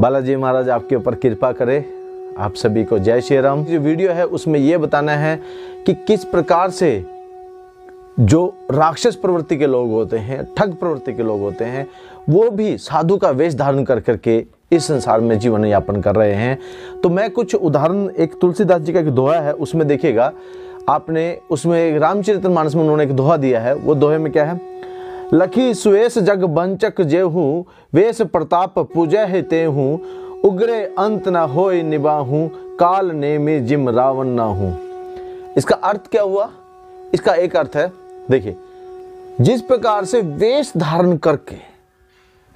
बालाजी महाराज आपके ऊपर कृपा करे आप सभी को जय श्री राम जो वीडियो है उसमें यह बताना है कि किस प्रकार से जो राक्षस प्रवृत्ति के लोग होते हैं ठग प्रवृत्ति के लोग होते हैं वो भी साधु का वेश धारण कर करके इस संसार में जीवन यापन कर रहे हैं तो मैं कुछ उदाहरण एक तुलसीदास जी का एक दोहा है उसमें देखिएगा आपने उसमें रामचरित्र मानस में उन्होंने एक दोहा दिया है वो दोहे में क्या है लखी सुवेश जग बंचक जेहू वेश प्रताप पूजह तेहू उग्रे अंत न होय निबाहू काल ने में जिम रावण ना हूं इसका अर्थ क्या हुआ इसका एक अर्थ है देखिए जिस प्रकार से वेश धारण करके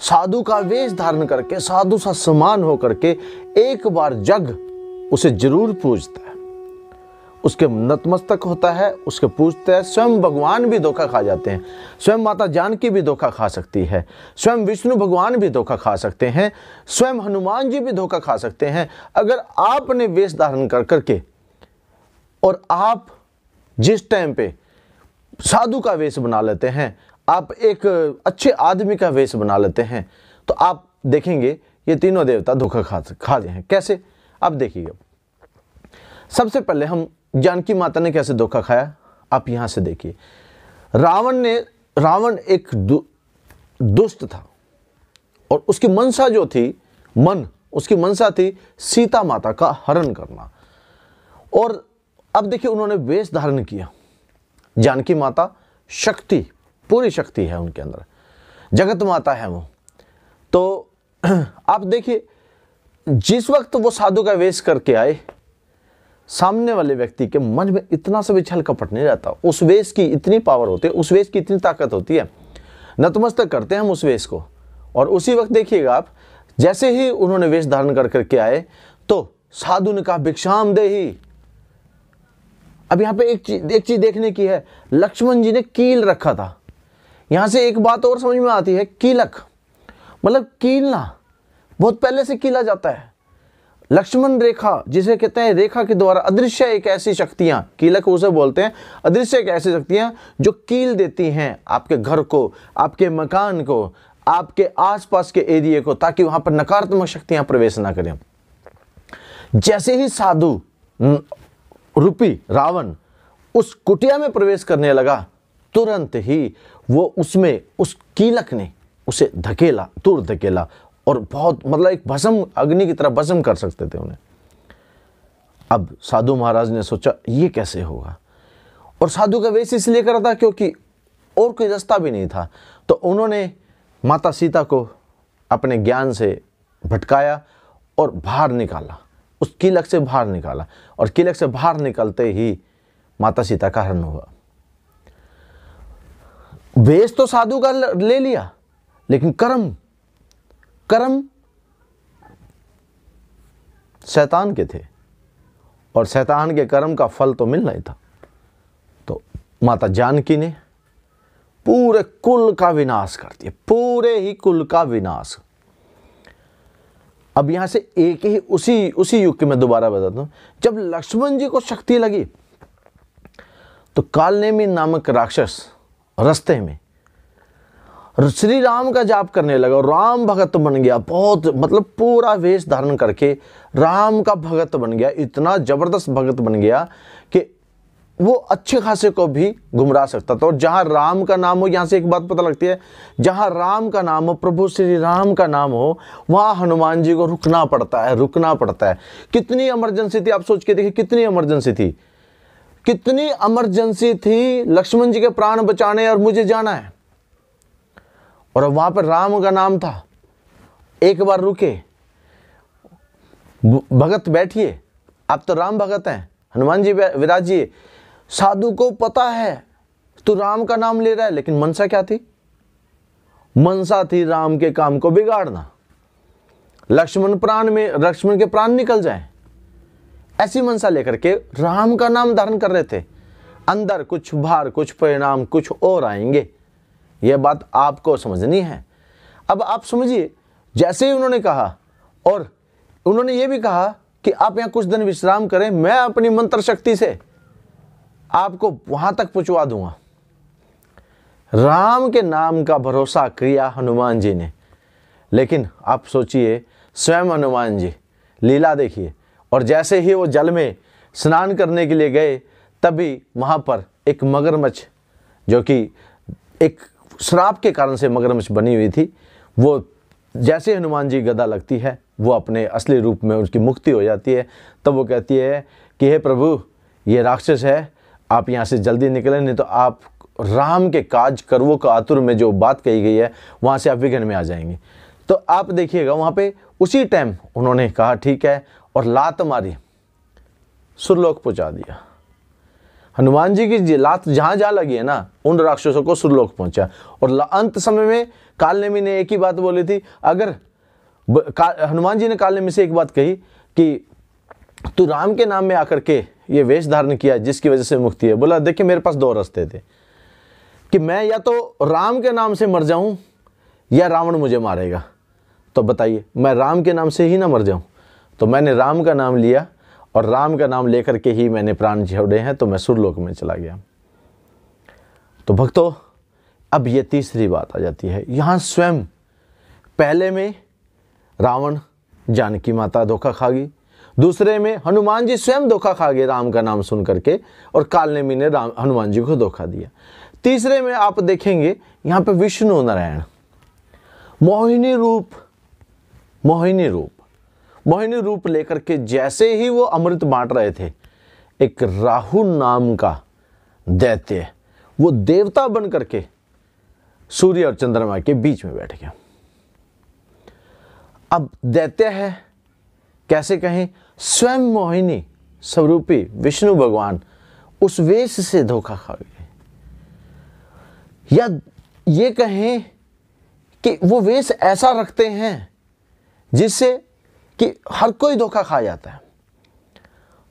साधु का वेश धारण करके साधु सा समान होकर के एक बार जग उसे जरूर पूजता है उसके नतमस्तक होता है उसके पूछते हैं स्वयं भगवान भी धोखा खा जाते हैं स्वयं माता जानकी भी धोखा खा सकती है स्वयं विष्णु भगवान भी धोखा खा सकते हैं स्वयं हनुमान जी भी धोखा खा सकते हैं अगर आपने वेश धारण कर करके और आप जिस टाइम पे साधु का वेश बना लेते हैं आप एक अच्छे आदमी का वेश बना लेते हैं तो आप देखेंगे ये तीनों देवता धोखा खा खा रहे हैं कैसे आप देखिएगा सबसे पहले हम जानकी माता ने कैसे धोखा खाया आप यहां से देखिए रावण ने रावण एक दुष्ट था और उसकी मनसा जो थी मन उसकी मनसा थी सीता माता का हरण करना और अब देखिए उन्होंने वेश धारण किया जानकी माता शक्ति पूरी शक्ति है उनके अंदर जगत माता है वो तो आप देखिए जिस वक्त वो साधु का वेश करके आए सामने वाले व्यक्ति के मन में इतना सब इच्छल कपट नहीं रहता उस वेश की इतनी पावर होती है उस वेश की इतनी ताकत होती है नतमस्तक करते हैं हम उस वेश को और उसी वक्त देखिएगा आप जैसे ही उन्होंने वेश धारण कर करके आए तो साधु ने कहा भिक्षाम दे ही अब यहां पे एक चीज एक चीज देखने की है लक्ष्मण जी ने कील रखा था यहां से एक बात और समझ में आती है कीलक मतलब कीलना बहुत पहले से कीला जाता है लक्ष्मण रेखा जिसे कहते हैं रेखा के द्वारा अदृश्य एक ऐसी शक्तियां कीलक उसे बोलते हैं अदृश्य एक ऐसी शक्तियां जो कील देती हैं आपके घर को आपके मकान को आपके आसपास के एरिए को ताकि वहां पर नकारात्मक शक्तियां प्रवेश ना करें जैसे ही साधु रूपी रावण उस कुटिया में प्रवेश करने लगा तुरंत ही वो उसमें उस कीलक ने उसे धकेला दूर धकेला और बहुत मतलब एक भस्म अग्नि की तरह भस्म कर सकते थे उन्हें अब साधु महाराज ने सोचा ये कैसे होगा और साधु का वेश इसलिए करा था क्योंकि और कोई रास्ता भी नहीं था तो उन्होंने माता सीता को अपने ज्ञान से भटकाया और बाहर निकाला उस किलक से बाहर निकाला और किलक से बाहर निकलते ही माता सीता का हरण हुआ वेश तो साधु का ले लिया लेकिन कर्म कर्म शैतान के थे और शैतान के कर्म का फल तो मिलना ही था तो माता जानकी ने पूरे कुल का विनाश कर दिया पूरे ही कुल का विनाश अब यहां से एक ही उसी उसी युग के मैं दोबारा बताता हूं जब लक्ष्मण जी को शक्ति लगी तो कालनेमी नामक राक्षस रस्ते में श्री राम का जाप करने लगा राम भगत बन गया बहुत मतलब पूरा वेश धारण करके राम का भगत बन गया इतना ज़बरदस्त भगत बन गया कि वो अच्छे खासे को भी घुमरा सकता था और जहाँ राम का नाम हो यहाँ से एक बात पता लगती है जहाँ राम का नाम हो प्रभु श्री राम का नाम हो वहाँ हनुमान जी को रुकना पड़ता है रुकना पड़ता है कितनी इमरजेंसी थी आप सोच के देखिए कितनी इमरजेंसी थी कितनी इमरजेंसी थी लक्ष्मण जी के प्राण बचाने और मुझे जाना है और वहां पर राम का नाम था एक बार रुके भगत बैठिए आप तो राम भगत हैं हनुमान जी विराज जी साधु को पता है तू राम का नाम ले रहा है लेकिन मनसा क्या थी मनसा थी राम के काम को बिगाड़ना लक्ष्मण प्राण में लक्ष्मण के प्राण निकल जाए ऐसी मनसा लेकर के राम का नाम धारण कर रहे थे अंदर कुछ बाहर कुछ परिणाम कुछ और आएंगे यह बात आपको समझनी है अब आप समझिए जैसे ही उन्होंने कहा और उन्होंने ये भी कहा कि आप यहां कुछ दिन विश्राम करें मैं अपनी मंत्र शक्ति से आपको वहां तक पहुँचवा दूंगा राम के नाम का भरोसा किया हनुमान जी ने लेकिन आप सोचिए स्वयं हनुमान जी लीला देखिए और जैसे ही वो जल में स्नान करने के लिए गए तभी वहां पर एक मगरमच्छ जो कि एक श्राप के कारण से मगरमच्छ बनी हुई थी वो जैसे हनुमान जी गदा लगती है वो अपने असली रूप में उसकी मुक्ति हो जाती है तब वो कहती है कि हे प्रभु ये राक्षस है आप यहाँ से जल्दी निकलें नहीं तो आप राम के काज करवो का आतुर में जो बात कही गई है वहाँ से आप विघन में आ जाएंगे तो आप देखिएगा वहाँ पे उसी टाइम उन्होंने कहा ठीक है और लात मारी सुरलोक पहुँचा दिया हनुमान जी की लात जहाँ जहां लगी है ना उन राक्षसों को सुरलोक पहुंचा और अंत समय में कालनेमी ने एक ही बात बोली थी अगर हनुमान जी ने कालनेमी से एक बात कही कि तू राम के नाम में आकर के ये वेश धारण किया जिसकी वजह से मुक्ति है बोला देखिए मेरे पास दो रास्ते थे कि मैं या तो राम के नाम से मर जाऊं या रावण मुझे मारेगा तो बताइए मैं राम के नाम से ही ना मर जाऊं तो मैंने राम का नाम लिया और राम का नाम लेकर के ही मैंने प्राण झेड़े हैं तो मैं सुरलोक में चला गया तो भक्तों अब ये तीसरी बात आ जाती है यहाँ स्वयं पहले में रावण जानकी माता धोखा खा गई दूसरे में हनुमान जी स्वयं धोखा खा गए राम का नाम सुन करके और कालनेमी ने राम हनुमान जी को धोखा दिया तीसरे में आप देखेंगे यहाँ पे विष्णु नारायण मोहिनी रूप मोहिनी रूप मोहिनी रूप लेकर के जैसे ही वो अमृत बांट रहे थे एक राहु नाम का दैत्य वो देवता बन करके सूर्य और चंद्रमा के बीच में बैठ गया अब दैत्य है कैसे कहें स्वयं मोहिनी स्वरूपी विष्णु भगवान उस वेश से धोखा खा गए या ये कहें कि वो वेश ऐसा रखते हैं जिससे कि हर कोई धोखा खा जाता है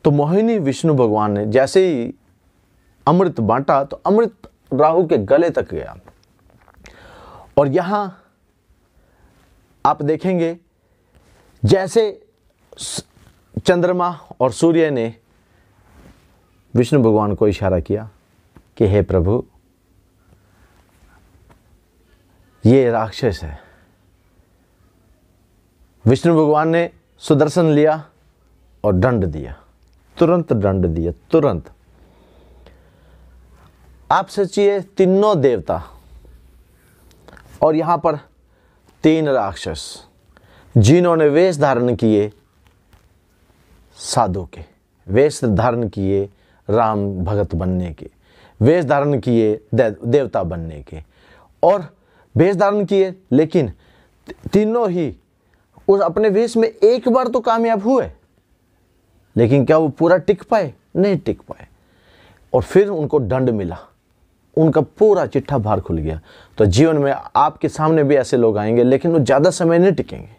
तो मोहिनी विष्णु भगवान ने जैसे ही अमृत बांटा तो अमृत राहु के गले तक गया और यहां आप देखेंगे जैसे चंद्रमा और सूर्य ने विष्णु भगवान को इशारा किया कि हे प्रभु ये राक्षस है विष्णु भगवान ने सुदर्शन लिया और दंड दिया तुरंत दंड दिया तुरंत आप सोचिए तीनों देवता और यहाँ पर तीन राक्षस जिन्होंने वेश धारण किए साधु के वेश धारण किए राम भगत बनने के वेश धारण किए देवता बनने के और वेश धारण किए लेकिन तीनों ही उस अपने रेस में एक बार तो कामयाब हुए लेकिन क्या वो पूरा टिक पाए नहीं टिक पाए और फिर उनको दंड मिला उनका पूरा चिट्ठा भार खुल गया तो जीवन में आपके सामने भी ऐसे लोग आएंगे लेकिन वो ज़्यादा समय नहीं टिकेंगे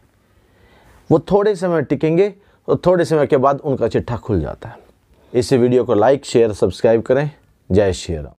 वो थोड़े समय टिकेंगे और थोड़े समय के बाद उनका चिट्ठा खुल जाता है इस वीडियो को लाइक शेयर सब्सक्राइब करें जय श्री राम